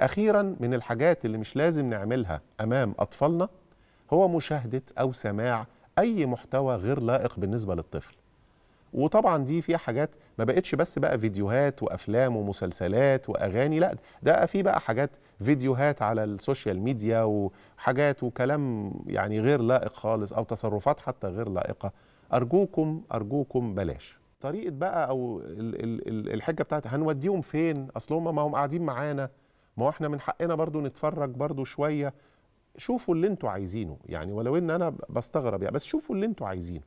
أخيرا من الحاجات اللي مش لازم نعملها أمام أطفالنا هو مشاهدة أو سماع أي محتوى غير لائق بالنسبة للطفل وطبعا دي فيها حاجات ما بقتش بس بقى فيديوهات وافلام ومسلسلات واغاني لا ده في بقى حاجات فيديوهات على السوشيال ميديا وحاجات وكلام يعني غير لائق خالص او تصرفات حتى غير لائقه ارجوكم ارجوكم بلاش طريقه بقى او الحجه بتاعت هنوديهم فين اصل هم ما هم قاعدين معانا ما احنا من حقنا برضو نتفرج برضو شويه شوفوا اللي انتوا عايزينه يعني ولو ان انا بستغرب يعني بس شوفوا اللي انتوا عايزينه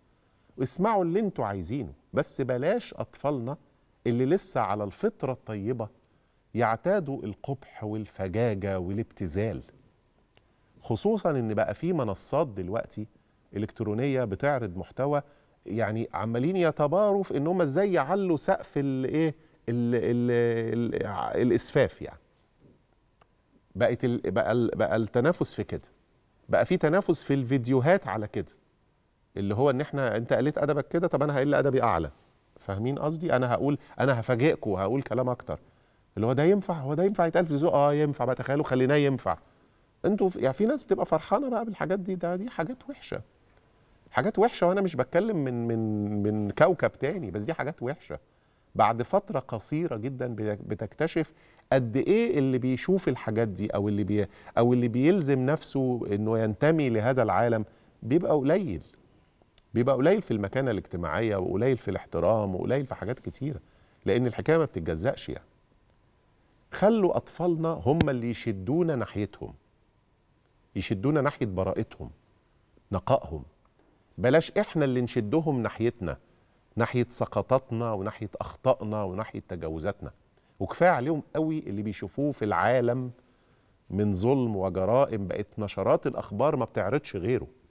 واسمعوا اللي انتوا عايزينه بس بلاش اطفالنا اللي لسه على الفطره الطيبه يعتادوا القبح والفجاجه والابتذال خصوصا ان بقى في منصات دلوقتي الكترونيه بتعرض محتوى يعني عمالين يتباروا في ان هم ازاي يعلوا سقف الايه الاسفاف يعني بقت ال بقى, ال بقى التنافس في كده بقى في تنافس في الفيديوهات على كده اللي هو ان احنا انت قلت ادبك كده طب انا هقل ادبي اعلى فاهمين قصدي انا هقول انا هفاجئكم وهقول كلام اكتر اللي هو ده ينفع هو ده ينفع يتقال في ذوق اه ينفع بقى تخيلوا خليناه ينفع انتوا يعني في ناس بتبقى فرحانه بقى بالحاجات دي ده دي حاجات وحشه حاجات وحشه وانا مش بتكلم من من من كوكب تاني بس دي حاجات وحشه بعد فتره قصيره جدا بتكتشف قد ايه اللي بيشوف الحاجات دي او اللي بي او اللي بيلزم نفسه انه ينتمي لهذا العالم بيبقى قليل بيبقى قليل في المكانه الاجتماعيه وقليل في الاحترام وقليل في حاجات كتيره لان الحكايه ما بتتجزأش يعني خلوا اطفالنا هم اللي يشدونا ناحيتهم يشدونا ناحيه براءتهم نقائهم بلاش احنا اللي نشدهم ناحيتنا ناحيه سقطاتنا وناحيه اخطائنا وناحيه تجاوزاتنا وكفايه عليهم قوي اللي بيشوفوه في العالم من ظلم وجرائم بقت نشرات الاخبار ما بتعرضش غيره